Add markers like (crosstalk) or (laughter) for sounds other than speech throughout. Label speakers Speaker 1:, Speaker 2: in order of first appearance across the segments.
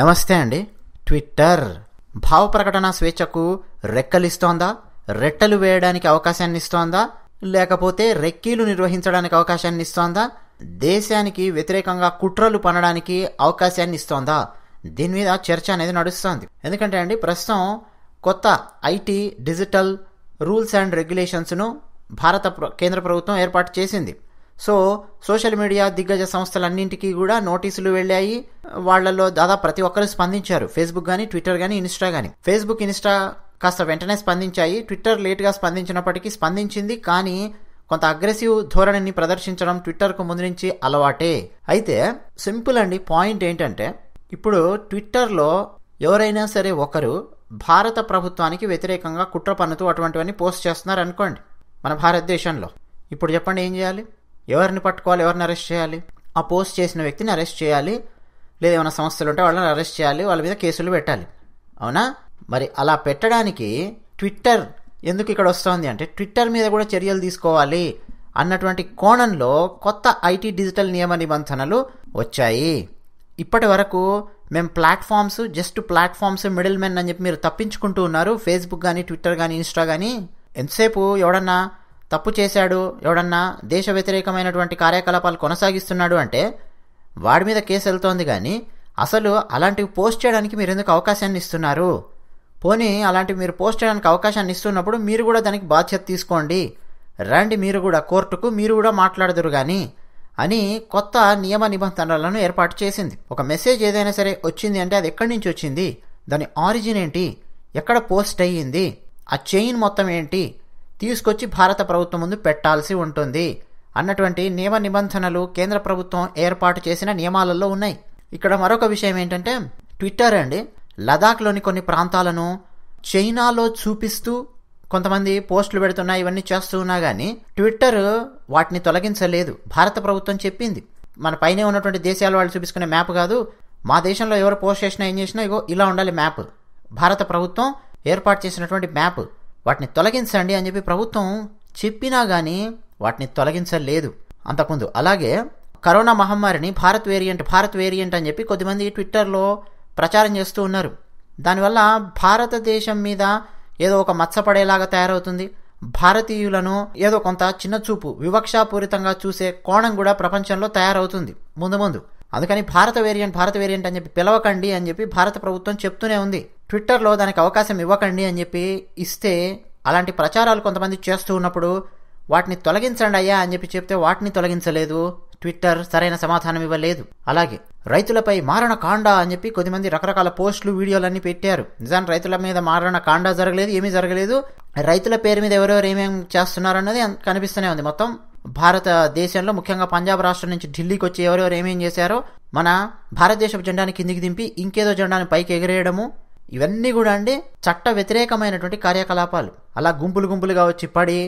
Speaker 1: నమస్తే అండి ట్విట్టర్ భావ ప్రకటన స్వేచ్ఛకు రెక్కలిస్తోందా రెట్టలు వేయడానికి అవకాశాన్ని ఇస్తోందా లేకపోతే రెక్కీలు నిర్వహించడానికి అవకాశాన్ని ఇస్తోందా దేశానికి వ్యతిరేకంగా కుట్రలు పనడానికి అవకాశాన్ని ఇస్తోందా దీని మీద చర్చ అనేది నడుస్తోంది ఎందుకంటే అండి ప్రస్తుతం కొత్త ఐటీ డిజిటల్ రూల్స్ అండ్ రెగ్యులేషన్స్ను భారత కేంద్ర ప్రభుత్వం ఏర్పాటు చేసింది సో సోషల్ మీడియా దిగ్గజ సంస్థలన్నింటికీ కూడా నోటీసులు వెళ్ళాయి వాళ్లలో దాదాపు ప్రతి ఒక్కరు స్పందించారు ఫేస్బుక్ కానీ ట్విట్టర్ కానీ ఇన్స్టా కానీ ఫేస్బుక్ ఇన్స్టా కాస్త వెంటనే స్పందించాయి ట్విట్టర్ లేట్గా స్పందించినప్పటికీ స్పందించింది కానీ కొంత అగ్రెసివ్ ధోరణిని ప్రదర్శించడం ట్విట్టర్కు ముందు నుంచి అలవాటే అయితే సింపుల్ అండి పాయింట్ ఏంటంటే ఇప్పుడు ట్విట్టర్లో ఎవరైనా సరే ఒకరు భారత ప్రభుత్వానికి వ్యతిరేకంగా కుట్ర పన్నుతూ అటువంటివన్నీ పోస్ట్ చేస్తున్నారు అనుకోండి మన భారతదేశంలో ఇప్పుడు చెప్పండి ఏం చేయాలి ఎవరిని పట్టుకోవాలి ఎవరిని అరెస్ట్ చేయాలి ఆ పోస్ట్ చేసిన వ్యక్తిని అరెస్ట్ చేయాలి లేదా ఏమైనా సమస్యలు ఉంటే వాళ్ళని అరెస్ట్ చేయాలి వాళ్ళ మీద కేసులు పెట్టాలి అవునా మరి అలా పెట్టడానికి ట్విట్టర్ ఎందుకు ఇక్కడ వస్తోంది అంటే ట్విట్టర్ మీద కూడా చర్యలు తీసుకోవాలి అన్నటువంటి కోణంలో కొత్త ఐటీ డిజిటల్ నియమ నిబంధనలు వచ్చాయి ఇప్పటి వరకు మేము platforms just platforms middlemen అని చెప్పి మీరు తప్పించుకుంటూ ఉన్నారు ఫేస్బుక్ కానీ ట్విట్టర్ కానీ ఇన్స్టా కానీ ఎంతసేపు ఎవడన్నా తప్పు చేశాడు ఎవడన్నా దేశ వ్యతిరేకమైనటువంటి కార్యకలాపాలు కొనసాగిస్తున్నాడు అంటే వాడి మీద కేసు వెళ్తోంది కానీ అసలు అలాంటివి పోస్ట్ చేయడానికి మీరు ఎందుకు అవకాశాన్ని ఇస్తున్నారు పోనీ అలాంటివి మీరు పోస్ట్ చేయడానికి అవకాశాన్ని ఇస్తున్నప్పుడు మీరు కూడా దానికి బాధ్యత తీసుకోండి రండి మీరు కూడా కోర్టుకు మీరు కూడా మాట్లాడదురు కానీ అని కొత్త నియమ నిబంధనలను ఏర్పాటు చేసింది ఒక మెసేజ్ ఏదైనా సరే వచ్చింది అంటే అది ఎక్కడి నుంచి వచ్చింది దాని ఆరిజిన్ ఏంటి ఎక్కడ పోస్ట్ అయ్యింది ఆ చైన్ మొత్తం ఏంటి తీసుకొచ్చి భారత ప్రభుత్వం ముందు పెట్టాల్సి ఉంటుంది అన్నటువంటి నియమ నిబంధనలు కేంద్ర ప్రభుత్వం ఏర్పాటు చేసిన నియమాలలో ఉన్నాయి ఇక్కడ మరొక విషయం ఏంటంటే ట్విట్టర్ అండి లదాఖ్లోని కొన్ని ప్రాంతాలను చైనాలో చూపిస్తూ కొంతమంది పోస్టులు పెడుతున్నా ఇవన్నీ చేస్తూ ఉన్నా కానీ ట్విట్టర్ వాటిని తొలగించలేదు భారత ప్రభుత్వం చెప్పింది మన పైనే ఉన్నటువంటి దేశాలు వాళ్ళు చూపించుకునే మ్యాప్ కాదు మా దేశంలో ఎవరు పోస్ట్ చేసినా ఏం చేసినా ఇగో ఇలా ఉండాలి మ్యాప్ భారత ప్రభుత్వం ఏర్పాటు చేసినటువంటి మ్యాప్ వాటిని తొలగించండి అని చెప్పి ప్రభుత్వం చెప్పినా కానీ వాటిని తొలగించలేదు అంతకుముందు అలాగే కరోనా మహమ్మారిని భారత్ వేరియంట్ భారత్ వేరియంట్ అని చెప్పి కొద్దిమంది ట్విట్టర్లో ప్రచారం చేస్తూ ఉన్నారు దానివల్ల భారతదేశం మీద ఏదో ఒక మచ్చపడేలాగా తయారవుతుంది భారతీయులను ఏదో కొంత చిన్నచూపు వివక్షాపూరితంగా చూసే కోణం కూడా ప్రపంచంలో తయారవుతుంది ముందు ముందు అందుకని భారత వేరియంట్ భారత వేరియంట్ అని చెప్పి పిలవకండి అని చెప్పి భారత ప్రభుత్వం చెప్తూనే ఉంది ట్విట్టర్లో దానికి అవకాశం ఇవ్వకండి అని చెప్పి ఇస్తే అలాంటి ప్రచారాలు కొంతమంది చేస్తూ ఉన్నప్పుడు వాటిని తొలగించండి అయ్యా అని చెప్పి చెప్తే వాటిని తొలగించలేదు ట్విట్టర్ సరైన సమాధానం ఇవ్వలేదు అలాగే రైతులపై మారణ కాండ అని చెప్పి కొద్దిమంది రకరకాల పోస్టులు వీడియోలన్నీ పెట్టారు నిజానికి రైతుల మీద మారణ కాండ జరగలేదు ఏమీ జరగలేదు రైతుల పేరు మీద ఎవరెవరు ఏమేమి చేస్తున్నారన్నది కనిపిస్తూనే ఉంది మొత్తం భారతదేశంలో ముఖ్యంగా పంజాబ్ రాష్ట్రం నుంచి ఢిల్లీకి వచ్చి ఎవరెవరు ఏమేం చేశారో మన భారతదేశపు జెండాని కిందికి దింపి ఇంకేదో జెండాని పైకి ఎగరేయడము ఇవన్నీ కూడా అండి చట్ట వ్యతిరేకమైనటువంటి కార్యకలాపాలు అలా గుంపులు గుంపులుగా వచ్చి పడి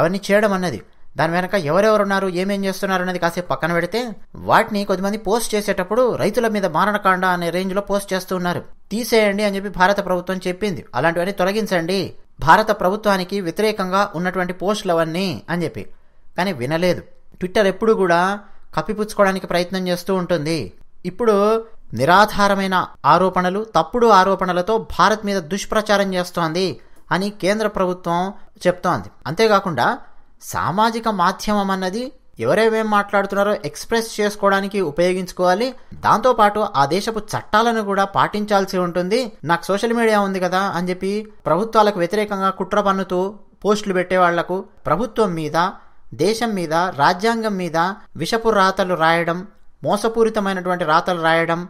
Speaker 1: అవన్నీ చేయడం అన్నది దాని వెనక ఎవరెవరు ఉన్నారు ఏమేం చేస్తున్నారు అనేది కాసేపు పక్కన పెడితే వాటిని కొద్దిమంది పోస్ట్ చేసేటప్పుడు రైతుల మీద మారణకాండ అనే రేంజ్లో పోస్ట్ చేస్తూ ఉన్నారు తీసేయండి అని చెప్పి భారత ప్రభుత్వం చెప్పింది అలాంటివన్నీ తొలగించండి భారత ప్రభుత్వానికి వ్యతిరేకంగా ఉన్నటువంటి పోస్టులు అవన్నీ అని చెప్పి కానీ వినలేదు ట్విట్టర్ ఎప్పుడు కూడా కప్పిపుచ్చుకోవడానికి ప్రయత్నం చేస్తూ ఉంటుంది ఇప్పుడు నిరాధారమైన ఆరోపణలు తప్పుడు ఆరోపణలతో భారత్ మీద దుష్ప్రచారం చేస్తోంది అని కేంద్ర ప్రభుత్వం చెప్తోంది అంతేకాకుండా సామాజిక మాధ్యమం అన్నది ఎవరేమేం మాట్లాడుతున్నారో ఎక్స్ప్రెస్ చేసుకోవడానికి ఉపయోగించుకోవాలి దాంతోపాటు ఆ దేశపు చట్టాలను కూడా పాటించాల్సి ఉంటుంది నాకు సోషల్ మీడియా ఉంది కదా అని చెప్పి ప్రభుత్వాలకు వ్యతిరేకంగా కుట్ర పన్నుతూ పోస్టులు పెట్టే వాళ్లకు ప్రభుత్వం మీద దేశం మీద రాజ్యాంగం మీద విషపు రాతలు రాయడం మోసపూరితమైనటువంటి రాతలు రాయడం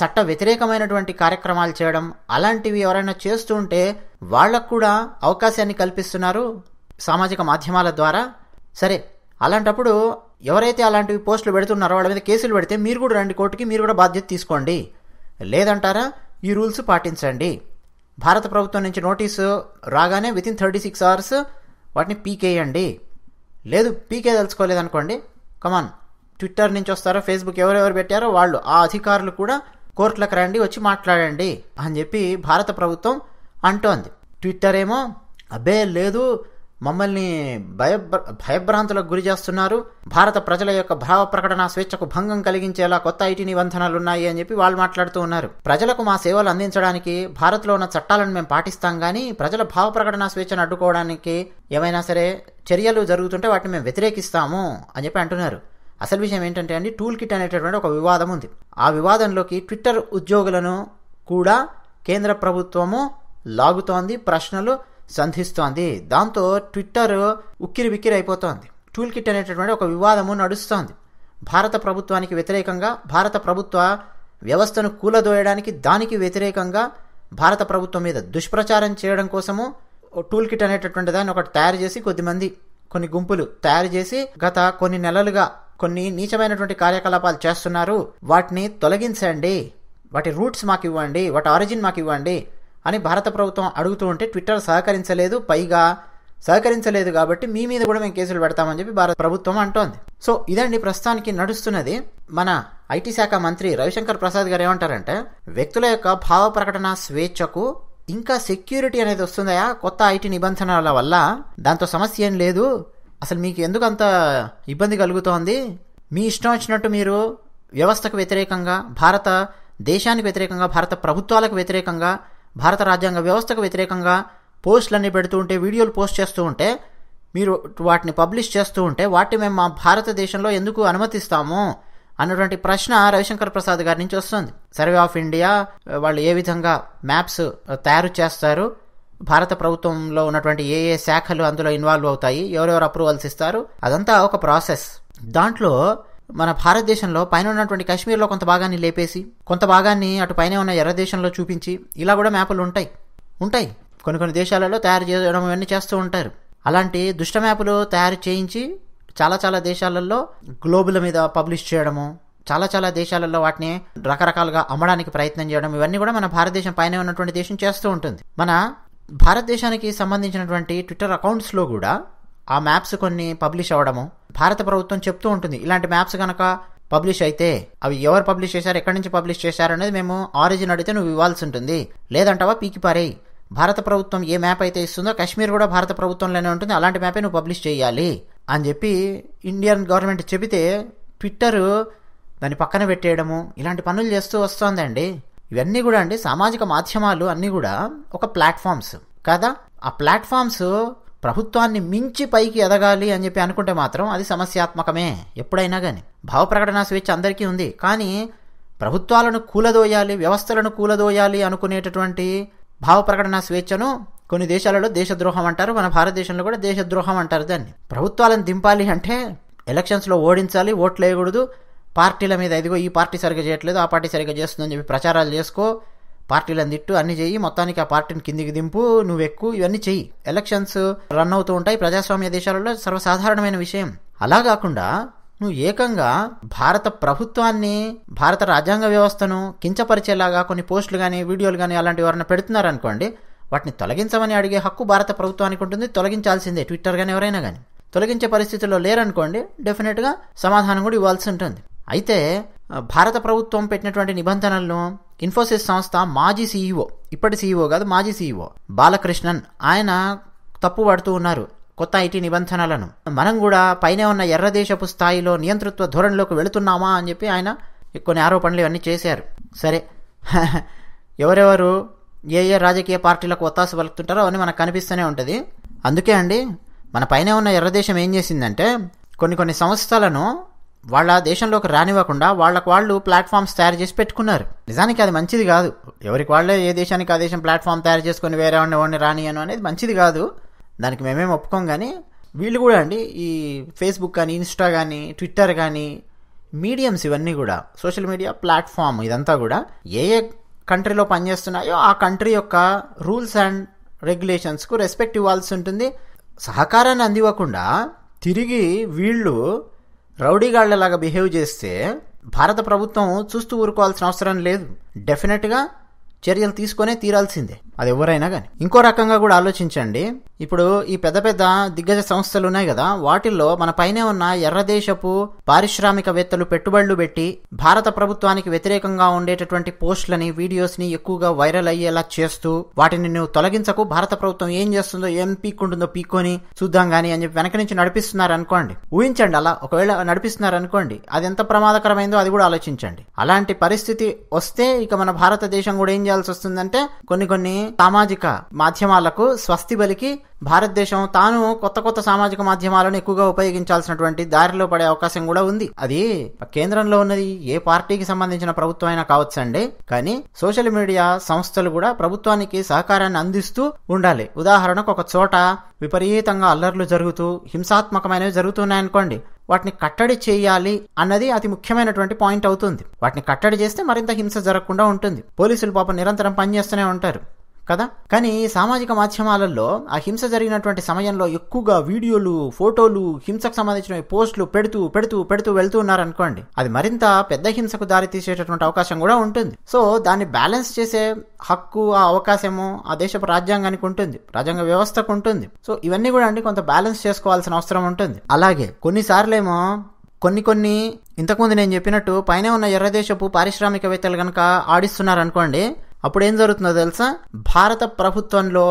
Speaker 1: చట్ట వ్యతిరేకమైనటువంటి కార్యక్రమాలు చేయడం అలాంటివి ఎవరైనా చేస్తూ ఉంటే వాళ్ళకు కూడా అవకాశాన్ని కల్పిస్తున్నారు సామాజిక మాధ్యమాల ద్వారా సరే అలాంటప్పుడు ఎవరైతే అలాంటివి పోస్టులు పెడుతున్నారో వాళ్ళ మీద కేసులు పెడితే మీరు కూడా రండి కోర్టుకి మీరు కూడా బాధ్యత తీసుకోండి లేదంటారా ఈ రూల్స్ పాటించండి భారత ప్రభుత్వం నుంచి నోటీసు రాగానే వితిన్ థర్టీ సిక్స్ అవర్స్ వాటిని పీకేయండి లేదు పీకే తెలుసుకోలేదనుకోండి కమాన్ ట్విట్టర్ నుంచి వస్తారో ఫేస్బుక్ ఎవరెవరు పెట్టారో వాళ్ళు ఆ అధికారులు కూడా కోర్టులకు రండి వచ్చి మాట్లాడండి అని చెప్పి భారత ప్రభుత్వం అంటోంది ట్విట్టర్ ఏమో అబ్బే లేదు మమ్మల్ని భయ భయభ్రాంతులకు గురి చేస్తున్నారు భారత ప్రజల యొక్క భావ ప్రకటన స్వేచ్ఛకు భంగం కలిగించేలా కొత్త ఐటీ నిబంధనలున్నాయి అని చెప్పి వాళ్ళు మాట్లాడుతూ ఉన్నారు ప్రజలకు మా సేవలు అందించడానికి భారత్లో ఉన్న చట్టాలను మేము పాటిస్తాం కానీ ప్రజల భావ ప్రకటన స్వేచ్ఛను అడ్డుకోవడానికి ఏమైనా సరే చర్యలు జరుగుతుంటే వాటిని మేము వ్యతిరేకిస్తాము అని చెప్పి అంటున్నారు అసలు విషయం ఏంటంటే అండి టూల్ కిట్ అనేటటువంటి ఒక వివాదం ఉంది ఆ వివాదంలోకి ట్విట్టర్ ఉద్యోగులను కూడా కేంద్ర ప్రభుత్వము లాగుతోంది ప్రశ్నలు సంధిస్తోంది దాంతో ట్విట్టర్ ఉక్కిరి బిక్కిరి అయిపోతోంది టూల్ కిట్ అనేటటువంటి ఒక వివాదము నడుస్తోంది భారత ప్రభుత్వానికి వ్యతిరేకంగా భారత ప్రభుత్వ వ్యవస్థను కూలదోయడానికి దానికి వ్యతిరేకంగా భారత ప్రభుత్వం మీద దుష్ప్రచారం చేయడం కోసము టూల్ కిట్ అనేటటువంటి దాన్ని ఒకటి తయారు చేసి కొద్దిమంది కొన్ని గుంపులు తయారు చేసి గత కొన్ని నెలలుగా కొన్ని నీచమైనటువంటి కార్యకలాపాలు చేస్తున్నారు వాటిని తొలగించండి వాటి రూట్స్ మాకు ఇవ్వండి వాటి ఆరిజిన్ మాకు ఇవ్వండి అని భారత ప్రభుత్వం అడుగుతూ ఉంటే ట్విట్టర్ సహకరించలేదు పైగా సహకరించలేదు కాబట్టి మీ మీద కూడా మేము కేసులు పెడతామని చెప్పి భారత ప్రభుత్వం అంటోంది సో ఇదండి ప్రస్తుతానికి నడుస్తున్నది మన ఐటీ శాఖ మంత్రి రవిశంకర్ ప్రసాద్ గారు ఏమంటారంటే వ్యక్తుల యొక్క భావ ప్రకటన స్వేచ్ఛకు ఇంకా సెక్యూరిటీ అనేది వస్తుందా కొత్త ఐటీ నిబంధనల వల్ల దాంతో సమస్య ఏం లేదు అసలు మీకు ఎందుకు అంత ఇబ్బంది కలుగుతోంది మీ ఇష్టం వచ్చినట్టు మీరు వ్యవస్థకు వ్యతిరేకంగా భారత దేశానికి వ్యతిరేకంగా భారత ప్రభుత్వాలకు వ్యతిరేకంగా భారత రాజ్యాంగ వ్యవస్థకు వ్యతిరేకంగా పోస్టులన్నీ పెడుతూ ఉంటే వీడియోలు పోస్ట్ చేస్తూ ఉంటే మీరు వాటిని పబ్లిష్ చేస్తూ ఉంటే వాటిని మేము మా భారతదేశంలో ఎందుకు అనుమతిస్తాము అన్నటువంటి ప్రశ్న రవిశంకర్ ప్రసాద్ గారి నుంచి వస్తుంది సర్వే ఆఫ్ ఇండియా వాళ్ళు ఏ విధంగా మ్యాప్స్ తయారు చేస్తారు భారత ప్రభుత్వంలో ఉన్నటువంటి ఏ ఏ శాఖలు అందులో ఇన్వాల్వ్ అవుతాయి ఎవరెవరు అప్రూవల్స్ ఇస్తారు అదంతా ఒక ప్రాసెస్ దాంట్లో మన భారతదేశంలో పైన ఉన్నటువంటి కాశ్మీర్లో కొంత భాగాన్ని లేపేసి కొంత భాగాన్ని అటు పైన ఉన్న ఎర్ర దేశంలో చూపించి ఇలా కూడా మ్యాపులు ఉంటాయి ఉంటాయి కొన్ని కొన్ని దేశాలలో తయారు చేయడం ఇవన్నీ చేస్తూ ఉంటారు అలాంటి దుష్ట మ్యాపులు తయారు చేయించి చాలా చాలా దేశాలలో గ్లోబుల మీద పబ్లిష్ చేయడము చాలా చాలా దేశాలలో వాటిని రకరకాలుగా అమ్మడానికి ప్రయత్నం చేయడం ఇవన్నీ కూడా మన భారతదేశం పైన ఉన్నటువంటి దేశం చేస్తూ ఉంటుంది మన భారతదేశానికి సంబంధించినటువంటి ట్విట్టర్ అకౌంట్స్లో కూడా ఆ మ్యాప్స్ కొన్ని పబ్లిష్ అవ్వడము భారత ప్రభుత్వం చెప్తూ ఉంటుంది ఇలాంటి మ్యాప్స్ కనుక పబ్లిష్ అయితే అవి ఎవరు పబ్లిష్ చేశారు ఎక్కడి నుంచి పబ్లిష్ చేశారు అనేది మేము ఆరిజిన్ అడిగితే నువ్వు ఇవ్వాల్సి ఉంటుంది లేదంటావా పీకిపారేయి భారత ప్రభుత్వం ఏ మ్యాప్ అయితే ఇస్తుందో కశ్మీర్ కూడా భారత ప్రభుత్వంలోనే ఉంటుంది అలాంటి మ్యాపే నువ్వు పబ్లిష్ చేయాలి అని చెప్పి ఇండియన్ గవర్నమెంట్ చెబితే ట్విట్టరు దాన్ని పక్కన పెట్టేయడము ఇలాంటి పనులు చేస్తూ వస్తోందండి ఇవన్నీ కూడా అండి సామాజిక మాధ్యమాలు అన్నీ కూడా ఒక ప్లాట్ఫామ్స్ కదా ఆ ప్లాట్ఫామ్స్ ప్రభుత్వాన్ని మించి పైకి ఎదగాలి అని చెప్పి అనుకుంటే మాత్రం అది సమస్యాత్మకమే ఎప్పుడైనా కానీ భావ ప్రకటన స్వేచ్ఛ అందరికీ ఉంది కానీ ప్రభుత్వాలను కూలదోయాలి వ్యవస్థలను కూలదోయాలి అనుకునేటటువంటి భావ ప్రకటన స్వేచ్ఛను కొన్ని దేశాలలో దేశద్రోహం అంటారు మన భారతదేశంలో కూడా దేశద్రోహం అంటారు దాన్ని ప్రభుత్వాలను దింపాలి అంటే ఎలక్షన్స్లో ఓడించాలి ఓట్లు వేయకూడదు పార్టీల మీద ఇదిగో ఈ పార్టీ సరిగ్గా చేయట్లేదు ఆ పార్టీ సరిగ్గా చేస్తుందని చెప్పి ప్రచారాలు చేసుకో పార్టీలు అందిట్టు అన్ని చెయ్యి మొత్తానికి ఆ పార్టీని కిందికి దింపు నువ్వు ఎక్కువ ఇవన్నీ చెయ్యి ఎలక్షన్స్ రన్ అవుతూ ఉంటాయి ప్రజాస్వామ్య దేశాలలో సర్వసాధారణమైన విషయం అలా కాకుండా నువ్వు ఏకంగా భారత ప్రభుత్వాన్ని భారత రాజ్యాంగ వ్యవస్థను కించపరిచేలాగా కొన్ని పోస్టులు కానీ వీడియోలు కానీ అలాంటివి ఎవరైనా పెడుతున్నారనుకోండి వాటిని తొలగించమని అడిగే హక్కు భారత ప్రభుత్వానికి ఉంటుంది తొలగించాల్సిందే ట్విట్టర్ కానీ ఎవరైనా కానీ తొలగించే పరిస్థితుల్లో లేరనుకోండి డెఫినెట్గా సమాధానం కూడా ఇవ్వాల్సి ఉంటుంది అయితే భారత ప్రభుత్వం పెట్టినటువంటి నిబంధనలను ఇన్ఫోసిస్ సంస్థ మాజీ సీఈఓ ఇప్పటి సీఈఓ కాదు మాజీ సీఈఓ బాలకృష్ణన్ ఆయన తప్పు పడుతూ ఉన్నారు కొత్త ఐటీ నిబంధనలను మనం కూడా పైన ఉన్న ఎర్రదేశపు స్థాయిలో నియంతృత్వ ధోరణిలోకి వెళుతున్నామా అని చెప్పి ఆయన కొన్ని ఆరోపణలు ఇవన్నీ చేశారు సరే (laughs) ఎవరెవరు ఏ ఏ రాజకీయ పార్టీలకు ఒత్తాసు పలుకుతుంటారో అని మనకు కనిపిస్తూనే ఉంటుంది అందుకే అండి మన పైన ఉన్న ఎర్రదేశం ఏం చేసిందంటే కొన్ని కొన్ని సంస్థలను వాళ్ళ దేశంలోకి రానివ్వకుండా వాళ్ళకు వాళ్ళు ప్లాట్ఫామ్స్ తయారు చేసి పెట్టుకున్నారు నిజానికి అది మంచిది కాదు ఎవరికి వాళ్ళే ఏ దేశానికి ఆ దేశం ప్లాట్ఫామ్ తయారు చేసుకుని వేరే వాడిని రానియను అనేది మంచిది కాదు దానికి మేమేం ఒప్పుకోం కానీ వీళ్ళు కూడా అండి ఈ ఫేస్బుక్ కానీ ఇన్స్టా కానీ ట్విట్టర్ కానీ మీడియమ్స్ ఇవన్నీ కూడా సోషల్ మీడియా ప్లాట్ఫామ్ ఇదంతా కూడా ఏ ఏ కంట్రీలో పనిచేస్తున్నాయో ఆ కంట్రీ యొక్క రూల్స్ అండ్ రెగ్యులేషన్స్కు రెస్పెక్ట్ ఇవ్వాల్సి ఉంటుంది సహకారాన్ని అందివ్వకుండా తిరిగి వీళ్ళు రౌడీగాళ్లలాగా బిహేవ్ చేస్తే భారత ప్రభుత్వం చూస్తూ ఊరుకోవాల్సిన అవసరం లేదు డెఫినెట్గా చర్యలు తీసుకునే తీరాల్సిందే అది ఎవరైనా కానీ ఇంకో రకంగా కూడా ఆలోచించండి ఇప్పుడు ఈ పెద్ద పెద్ద దిగ్గజ సంస్థలు ఉన్నాయి కదా వాటిల్లో మన పైనే ఉన్న ఎర్రదేశపు పారిశ్రామికవేత్తలు పెట్టుబడులు పెట్టి భారత ప్రభుత్వానికి వ్యతిరేకంగా ఉండేటటువంటి పోస్టులని వీడియోస్ని ఎక్కువగా వైరల్ అయ్యేలా చేస్తూ వాటిని నువ్వు తొలగించకు భారత ప్రభుత్వం ఏం చేస్తుందో ఏం పీక్కుంటుందో పీక్కొని చూద్దాం గాని అని చెప్పి వెనక నుంచి నడిపిస్తున్నారు అనుకోండి ఊహించండి అలా ఒకవేళ నడిపిస్తున్నారు అనుకోండి అది ఎంత ప్రమాదకరమైందో అది కూడా ఆలోచించండి అలాంటి పరిస్థితి వస్తే ఇక మన భారతదేశం కూడా ఏం చేయాల్సి వస్తుందంటే కొన్ని కొన్ని సామాజిక మాధ్యమాలకు స్వస్తి బలికి భారతదేశం తాను కొత్త కొత్త సామాజిక మాధ్యమాలను ఎక్కువగా ఉపయోగించాల్సినటువంటి దారిలో పడే అవకాశం కూడా ఉంది అది కేంద్రంలో ఉన్నది ఏ పార్టీకి సంబంధించిన ప్రభుత్వం అయినా కావచ్చు అండి కానీ సోషల్ మీడియా సంస్థలు కూడా ప్రభుత్వానికి సహకారాన్ని అందిస్తూ ఉండాలి ఉదాహరణకు ఒక చోట విపరీతంగా అల్లర్లు జరుగుతూ హింసాత్మకమైనవి జరుగుతున్నాయనుకోండి వాటిని కట్టడి చేయాలి అన్నది అతి ముఖ్యమైనటువంటి పాయింట్ అవుతుంది వాటిని కట్టడి చేస్తే మరింత హింస జరగకుండా ఉంటుంది పోలీసులు పాపం నిరంతరం పనిచేస్తూనే ఉంటారు కదా కానీ సామాజిక మాధ్యమాలలో ఆ హింస జరిగినటువంటి సమయంలో ఎక్కువగా వీడియోలు ఫోటోలు హింసకు సంబంధించిన పోస్టులు పెడుతూ పెడుతూ పెడుతూ వెళ్తూ ఉన్నారనుకోండి అది మరింత పెద్ద హింసకు దారి తీసేటటువంటి అవకాశం కూడా ఉంటుంది సో దాన్ని బ్యాలెన్స్ చేసే హక్కు ఆ అవకాశము ఆ దేశపు రాజ్యాంగానికి ఉంటుంది రాజ్యాంగ వ్యవస్థకు ఉంటుంది సో ఇవన్నీ కూడా అండి కొంత బ్యాలెన్స్ చేసుకోవాల్సిన అవసరం ఉంటుంది అలాగే కొన్నిసార్లేమో కొన్ని కొన్ని ఇంతకుముందు నేను చెప్పినట్టు పైన ఉన్న ఎర్రదేశపు పారిశ్రామికవేత్తలు కనుక ఆడిస్తున్నారనుకోండి అప్పుడు ఏం జరుగుతుందో తెలుసా భారత ప్రభుత్వంలో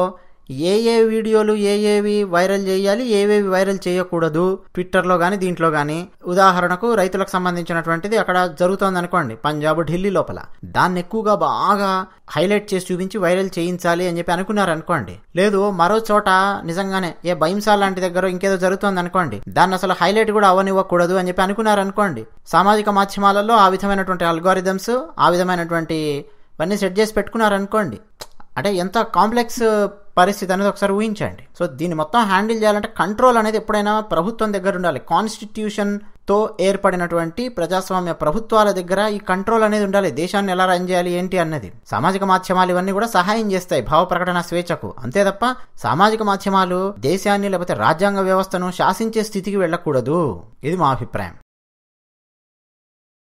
Speaker 1: ఏ ఏ వీడియోలు ఏ ఏవి వైరల్ చేయాలి ఏవేవి వైరల్ చేయకూడదు ట్విట్టర్లో కానీ దీంట్లో కానీ ఉదాహరణకు రైతులకు సంబంధించినటువంటిది అక్కడ జరుగుతుంది అనుకోండి పంజాబ్ ఢిల్లీ లోపల దాన్ని ఎక్కువగా బాగా హైలైట్ చేసి చూపించి వైరల్ చేయించాలి అని చెప్పి అనుకున్నారు అనుకోండి లేదు మరో చోట నిజంగానే ఏ భయంసా లాంటి దగ్గర ఇంకేదో జరుగుతుంది అనుకోండి దాన్ని అసలు హైలైట్ కూడా అవనివ్వకూడదు అని చెప్పి అనుకున్నారు అనుకోండి సామాజిక మాధ్యమాలలో ఆ విధమైనటువంటి అల్గోరిథమ్స్ ఆ విధమైనటువంటి ఇవన్నీ సెట్ చేసి పెట్టుకున్నారనుకోండి అంటే ఎంత కాంప్లెక్స్ పరిస్థితి అనేది ఒకసారి ఊహించండి సో దీన్ని మొత్తం హ్యాండిల్ చేయాలంటే కంట్రోల్ అనేది ఎప్పుడైనా ప్రభుత్వం దగ్గర ఉండాలి తో ఏర్పడినటువంటి ప్రజాస్వామ్య ప్రభుత్వాల దగ్గర ఈ కంట్రోల్ అనేది ఉండాలి దేశాన్ని ఎలా రన్ చేయాలి ఏంటి అన్నది సామాజిక మాధ్యమాలు ఇవన్నీ కూడా సహాయం చేస్తాయి భావ ప్రకటన స్వేచ్ఛకు అంతే తప్ప సామాజిక మాధ్యమాలు దేశాన్ని లేకపోతే రాజ్యాంగ వ్యవస్థను శాసించే స్థితికి వెళ్ళకూడదు ఇది మా అభిప్రాయం